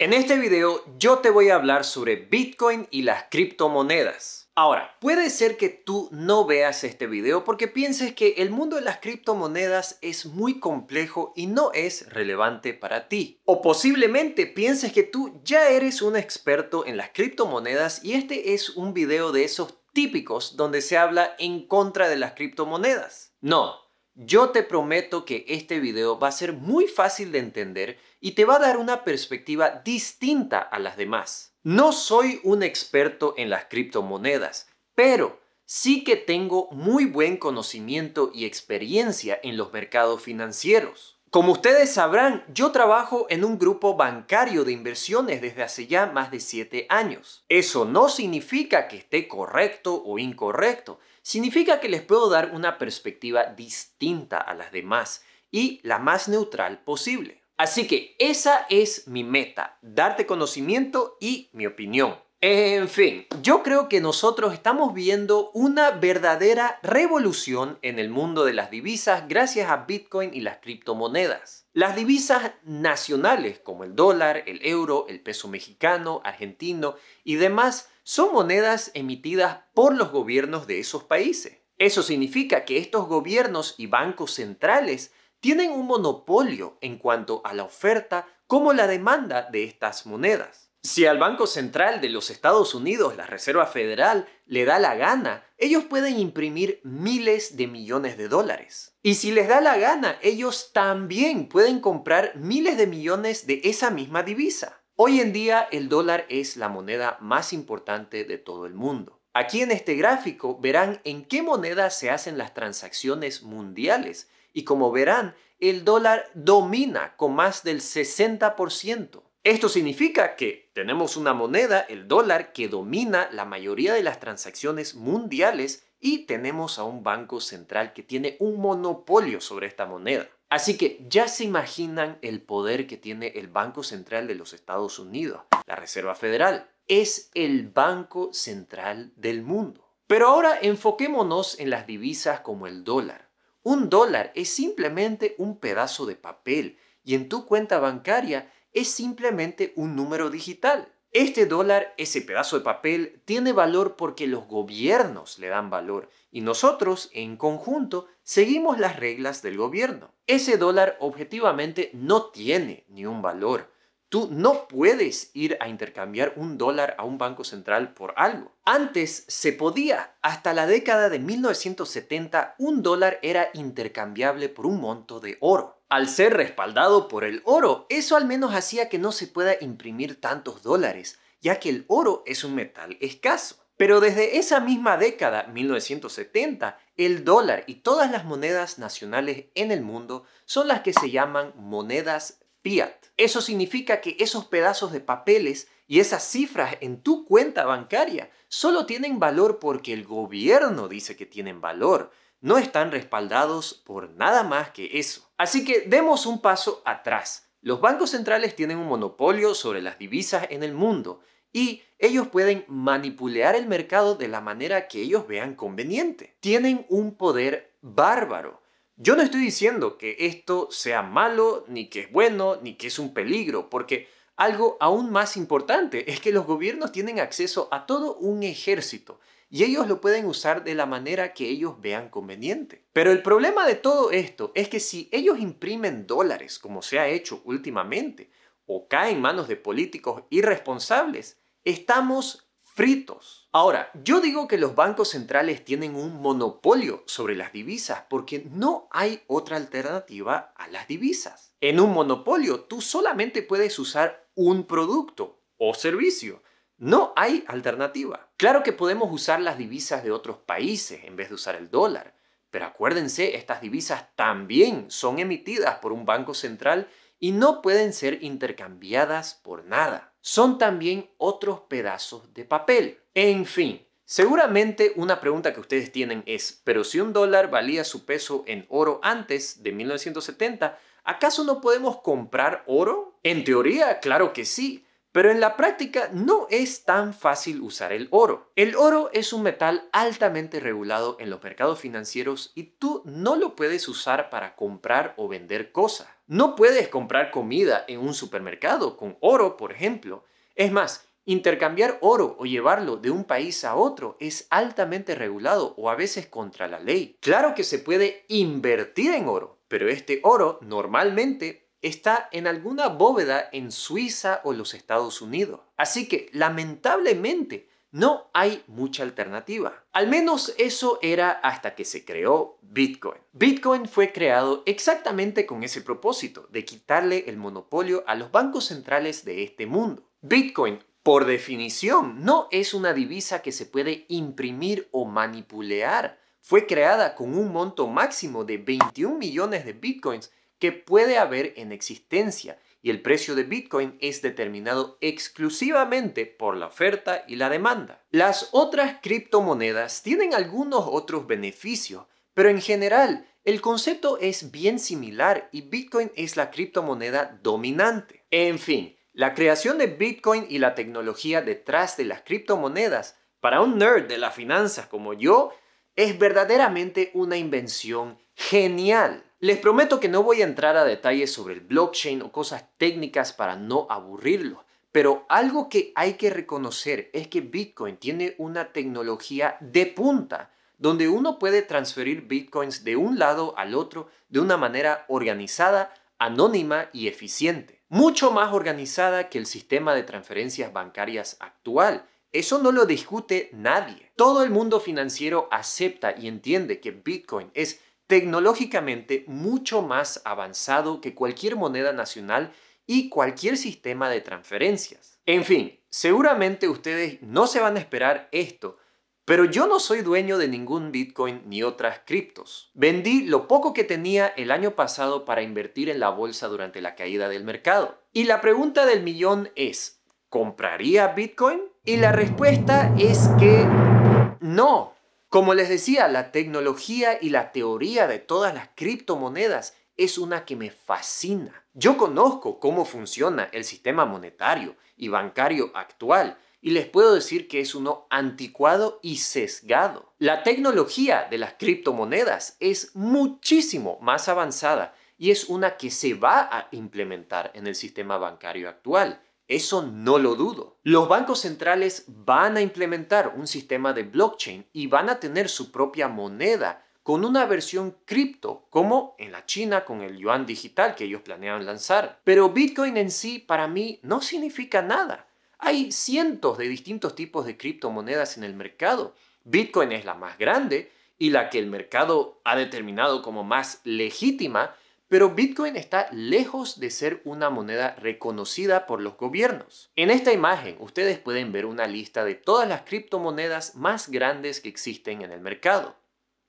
En este video yo te voy a hablar sobre Bitcoin y las criptomonedas. Ahora, puede ser que tú no veas este video porque pienses que el mundo de las criptomonedas es muy complejo y no es relevante para ti. O posiblemente pienses que tú ya eres un experto en las criptomonedas y este es un video de esos típicos donde se habla en contra de las criptomonedas. No, yo te prometo que este video va a ser muy fácil de entender y te va a dar una perspectiva distinta a las demás. No soy un experto en las criptomonedas, pero sí que tengo muy buen conocimiento y experiencia en los mercados financieros. Como ustedes sabrán, yo trabajo en un grupo bancario de inversiones desde hace ya más de 7 años. Eso no significa que esté correcto o incorrecto, significa que les puedo dar una perspectiva distinta a las demás y la más neutral posible. Así que esa es mi meta, darte conocimiento y mi opinión. En fin, yo creo que nosotros estamos viendo una verdadera revolución en el mundo de las divisas gracias a Bitcoin y las criptomonedas. Las divisas nacionales como el dólar, el euro, el peso mexicano, argentino y demás son monedas emitidas por los gobiernos de esos países. Eso significa que estos gobiernos y bancos centrales tienen un monopolio en cuanto a la oferta como la demanda de estas monedas. Si al Banco Central de los Estados Unidos, la Reserva Federal, le da la gana, ellos pueden imprimir miles de millones de dólares. Y si les da la gana, ellos también pueden comprar miles de millones de esa misma divisa. Hoy en día el dólar es la moneda más importante de todo el mundo. Aquí en este gráfico verán en qué moneda se hacen las transacciones mundiales y como verán, el dólar domina con más del 60%. Esto significa que tenemos una moneda, el dólar, que domina la mayoría de las transacciones mundiales y tenemos a un banco central que tiene un monopolio sobre esta moneda. Así que ya se imaginan el poder que tiene el Banco Central de los Estados Unidos, la Reserva Federal. Es el banco central del mundo. Pero ahora enfoquémonos en las divisas como el dólar. Un dólar es simplemente un pedazo de papel y en tu cuenta bancaria es simplemente un número digital. Este dólar, ese pedazo de papel, tiene valor porque los gobiernos le dan valor y nosotros, en conjunto, seguimos las reglas del gobierno. Ese dólar objetivamente no tiene ni un valor. Tú no puedes ir a intercambiar un dólar a un banco central por algo. Antes se podía. Hasta la década de 1970, un dólar era intercambiable por un monto de oro. Al ser respaldado por el oro, eso al menos hacía que no se pueda imprimir tantos dólares, ya que el oro es un metal escaso. Pero desde esa misma década, 1970, el dólar y todas las monedas nacionales en el mundo son las que se llaman monedas eso significa que esos pedazos de papeles y esas cifras en tu cuenta bancaria solo tienen valor porque el gobierno dice que tienen valor. No están respaldados por nada más que eso. Así que demos un paso atrás. Los bancos centrales tienen un monopolio sobre las divisas en el mundo y ellos pueden manipular el mercado de la manera que ellos vean conveniente. Tienen un poder bárbaro. Yo no estoy diciendo que esto sea malo, ni que es bueno, ni que es un peligro, porque algo aún más importante es que los gobiernos tienen acceso a todo un ejército y ellos lo pueden usar de la manera que ellos vean conveniente. Pero el problema de todo esto es que si ellos imprimen dólares, como se ha hecho últimamente, o caen en manos de políticos irresponsables, estamos Ahora, yo digo que los bancos centrales tienen un monopolio sobre las divisas porque no hay otra alternativa a las divisas. En un monopolio tú solamente puedes usar un producto o servicio. No hay alternativa. Claro que podemos usar las divisas de otros países en vez de usar el dólar, pero acuérdense, estas divisas también son emitidas por un banco central y no pueden ser intercambiadas por nada son también otros pedazos de papel. En fin, seguramente una pregunta que ustedes tienen es, pero si un dólar valía su peso en oro antes de 1970, ¿acaso no podemos comprar oro? En teoría, claro que sí. Pero en la práctica no es tan fácil usar el oro. El oro es un metal altamente regulado en los mercados financieros y tú no lo puedes usar para comprar o vender cosas. No puedes comprar comida en un supermercado con oro, por ejemplo. Es más, intercambiar oro o llevarlo de un país a otro es altamente regulado o a veces contra la ley. Claro que se puede invertir en oro, pero este oro normalmente está en alguna bóveda en Suiza o los Estados Unidos. Así que, lamentablemente, no hay mucha alternativa. Al menos eso era hasta que se creó Bitcoin. Bitcoin fue creado exactamente con ese propósito, de quitarle el monopolio a los bancos centrales de este mundo. Bitcoin, por definición, no es una divisa que se puede imprimir o manipular. Fue creada con un monto máximo de 21 millones de bitcoins que puede haber en existencia y el precio de Bitcoin es determinado exclusivamente por la oferta y la demanda. Las otras criptomonedas tienen algunos otros beneficios, pero en general el concepto es bien similar y Bitcoin es la criptomoneda dominante. En fin, la creación de Bitcoin y la tecnología detrás de las criptomonedas, para un nerd de las finanzas como yo, es verdaderamente una invención genial. Les prometo que no voy a entrar a detalles sobre el blockchain o cosas técnicas para no aburrirlos, pero algo que hay que reconocer es que Bitcoin tiene una tecnología de punta, donde uno puede transferir Bitcoins de un lado al otro de una manera organizada, anónima y eficiente. Mucho más organizada que el sistema de transferencias bancarias actual, eso no lo discute nadie. Todo el mundo financiero acepta y entiende que Bitcoin es tecnológicamente mucho más avanzado que cualquier moneda nacional y cualquier sistema de transferencias. En fin, seguramente ustedes no se van a esperar esto, pero yo no soy dueño de ningún Bitcoin ni otras criptos. Vendí lo poco que tenía el año pasado para invertir en la bolsa durante la caída del mercado. Y la pregunta del millón es, ¿compraría Bitcoin? Y la respuesta es que no. Como les decía, la tecnología y la teoría de todas las criptomonedas es una que me fascina. Yo conozco cómo funciona el sistema monetario y bancario actual y les puedo decir que es uno anticuado y sesgado. La tecnología de las criptomonedas es muchísimo más avanzada y es una que se va a implementar en el sistema bancario actual eso no lo dudo. Los bancos centrales van a implementar un sistema de blockchain y van a tener su propia moneda con una versión cripto, como en la China con el yuan digital que ellos planean lanzar. Pero Bitcoin en sí para mí no significa nada. Hay cientos de distintos tipos de criptomonedas en el mercado. Bitcoin es la más grande y la que el mercado ha determinado como más legítima, pero Bitcoin está lejos de ser una moneda reconocida por los gobiernos. En esta imagen ustedes pueden ver una lista de todas las criptomonedas más grandes que existen en el mercado.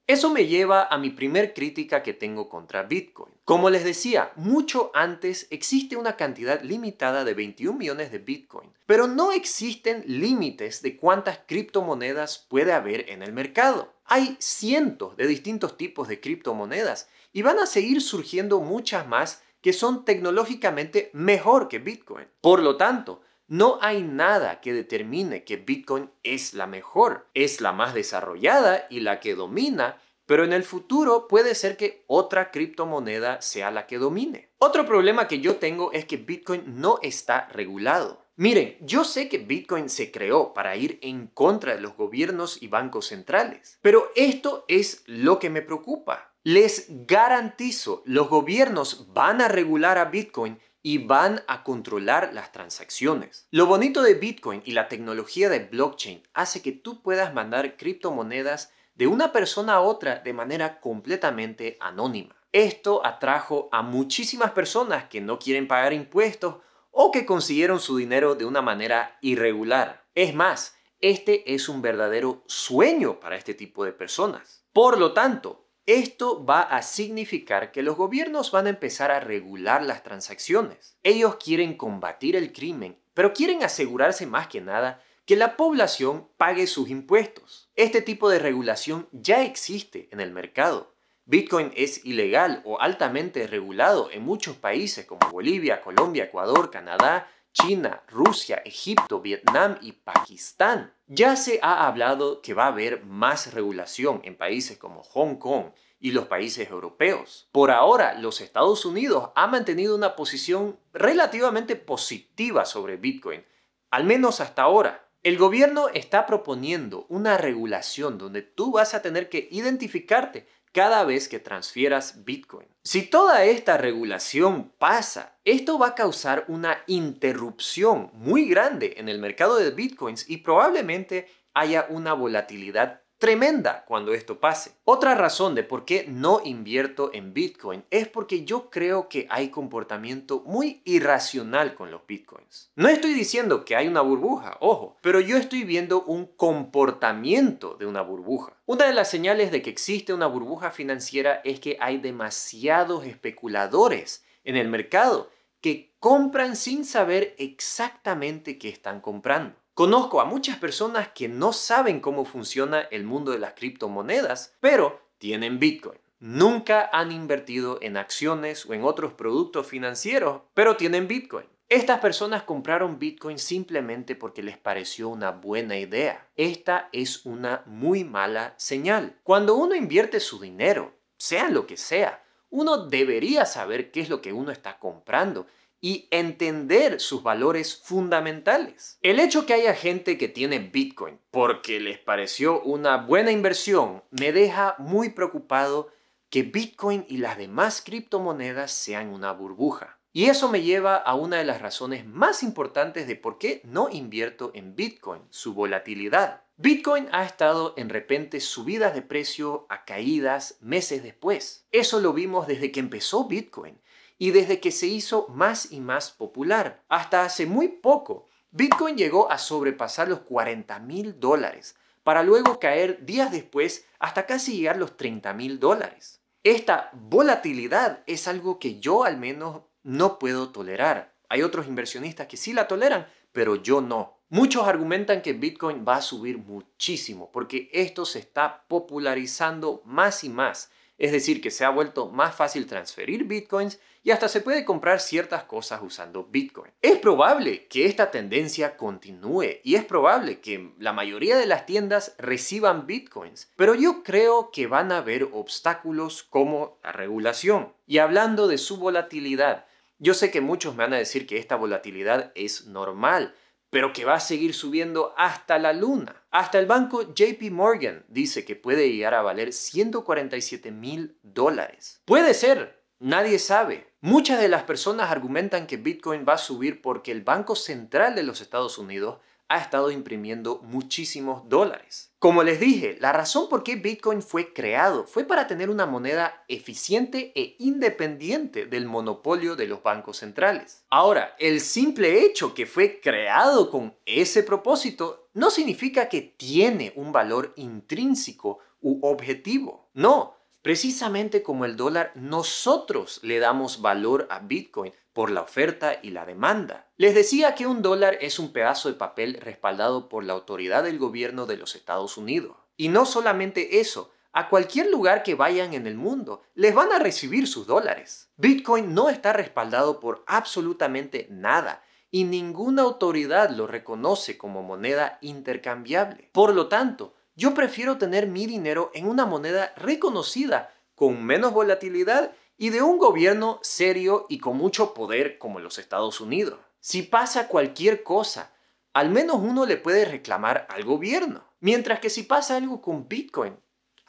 Eso me lleva a mi primer crítica que tengo contra Bitcoin. Como les decía, mucho antes existe una cantidad limitada de 21 millones de Bitcoin, pero no existen límites de cuántas criptomonedas puede haber en el mercado. Hay cientos de distintos tipos de criptomonedas y van a seguir surgiendo muchas más que son tecnológicamente mejor que Bitcoin. Por lo tanto, no hay nada que determine que Bitcoin es la mejor, es la más desarrollada y la que domina, pero en el futuro puede ser que otra criptomoneda sea la que domine. Otro problema que yo tengo es que Bitcoin no está regulado. Miren, yo sé que Bitcoin se creó para ir en contra de los gobiernos y bancos centrales, pero esto es lo que me preocupa. Les garantizo, los gobiernos van a regular a Bitcoin y van a controlar las transacciones. Lo bonito de Bitcoin y la tecnología de blockchain hace que tú puedas mandar criptomonedas de una persona a otra de manera completamente anónima. Esto atrajo a muchísimas personas que no quieren pagar impuestos o que consiguieron su dinero de una manera irregular. Es más, este es un verdadero sueño para este tipo de personas. Por lo tanto, esto va a significar que los gobiernos van a empezar a regular las transacciones. Ellos quieren combatir el crimen, pero quieren asegurarse más que nada que la población pague sus impuestos. Este tipo de regulación ya existe en el mercado. Bitcoin es ilegal o altamente regulado en muchos países como Bolivia, Colombia, Ecuador, Canadá, China, Rusia, Egipto, Vietnam y Pakistán. Ya se ha hablado que va a haber más regulación en países como Hong Kong y los países europeos. Por ahora, los Estados Unidos ha mantenido una posición relativamente positiva sobre Bitcoin, al menos hasta ahora. El gobierno está proponiendo una regulación donde tú vas a tener que identificarte cada vez que transfieras Bitcoin. Si toda esta regulación pasa, esto va a causar una interrupción muy grande en el mercado de Bitcoins y probablemente haya una volatilidad tremenda cuando esto pase. Otra razón de por qué no invierto en Bitcoin es porque yo creo que hay comportamiento muy irracional con los Bitcoins. No estoy diciendo que hay una burbuja, ojo, pero yo estoy viendo un comportamiento de una burbuja. Una de las señales de que existe una burbuja financiera es que hay demasiados especuladores en el mercado que compran sin saber exactamente qué están comprando. Conozco a muchas personas que no saben cómo funciona el mundo de las criptomonedas, pero tienen Bitcoin. Nunca han invertido en acciones o en otros productos financieros, pero tienen Bitcoin. Estas personas compraron Bitcoin simplemente porque les pareció una buena idea. Esta es una muy mala señal. Cuando uno invierte su dinero, sea lo que sea, uno debería saber qué es lo que uno está comprando y entender sus valores fundamentales. El hecho que haya gente que tiene Bitcoin porque les pareció una buena inversión me deja muy preocupado que Bitcoin y las demás criptomonedas sean una burbuja. Y eso me lleva a una de las razones más importantes de por qué no invierto en Bitcoin, su volatilidad. Bitcoin ha estado en repente subidas de precio a caídas meses después. Eso lo vimos desde que empezó Bitcoin y desde que se hizo más y más popular. Hasta hace muy poco, Bitcoin llegó a sobrepasar los 40 mil dólares, para luego caer días después hasta casi llegar los 30 mil dólares. Esta volatilidad es algo que yo al menos no puedo tolerar. Hay otros inversionistas que sí la toleran, pero yo no. Muchos argumentan que Bitcoin va a subir muchísimo porque esto se está popularizando más y más es decir, que se ha vuelto más fácil transferir bitcoins y hasta se puede comprar ciertas cosas usando bitcoin. Es probable que esta tendencia continúe y es probable que la mayoría de las tiendas reciban bitcoins, pero yo creo que van a haber obstáculos como la regulación. Y hablando de su volatilidad, yo sé que muchos me van a decir que esta volatilidad es normal, pero que va a seguir subiendo hasta la luna. Hasta el banco JP Morgan dice que puede llegar a valer 147 mil dólares. Puede ser, nadie sabe. Muchas de las personas argumentan que Bitcoin va a subir porque el Banco Central de los Estados Unidos ha estado imprimiendo muchísimos dólares. Como les dije, la razón por qué Bitcoin fue creado fue para tener una moneda eficiente e independiente del monopolio de los bancos centrales. Ahora, el simple hecho que fue creado con ese propósito no significa que tiene un valor intrínseco u objetivo. No, Precisamente como el dólar, nosotros le damos valor a Bitcoin por la oferta y la demanda. Les decía que un dólar es un pedazo de papel respaldado por la autoridad del gobierno de los Estados Unidos. Y no solamente eso, a cualquier lugar que vayan en el mundo, les van a recibir sus dólares. Bitcoin no está respaldado por absolutamente nada y ninguna autoridad lo reconoce como moneda intercambiable. Por lo tanto, yo prefiero tener mi dinero en una moneda reconocida, con menos volatilidad y de un gobierno serio y con mucho poder como los Estados Unidos. Si pasa cualquier cosa, al menos uno le puede reclamar al gobierno. Mientras que si pasa algo con Bitcoin,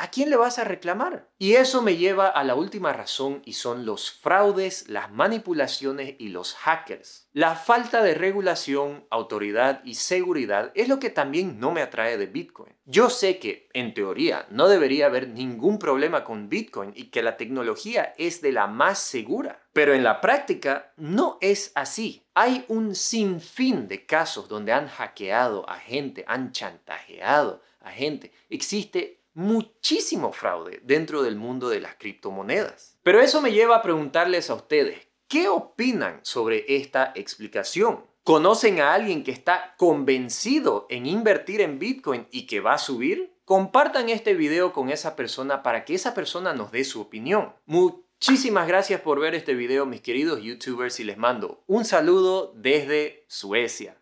¿A quién le vas a reclamar? Y eso me lleva a la última razón y son los fraudes, las manipulaciones y los hackers. La falta de regulación, autoridad y seguridad es lo que también no me atrae de Bitcoin. Yo sé que, en teoría, no debería haber ningún problema con Bitcoin y que la tecnología es de la más segura. Pero en la práctica no es así. Hay un sinfín de casos donde han hackeado a gente, han chantajeado a gente. Existe muchísimo fraude dentro del mundo de las criptomonedas. Pero eso me lleva a preguntarles a ustedes, ¿qué opinan sobre esta explicación? ¿Conocen a alguien que está convencido en invertir en Bitcoin y que va a subir? Compartan este video con esa persona para que esa persona nos dé su opinión. Muchísimas gracias por ver este video, mis queridos youtubers, y les mando un saludo desde Suecia.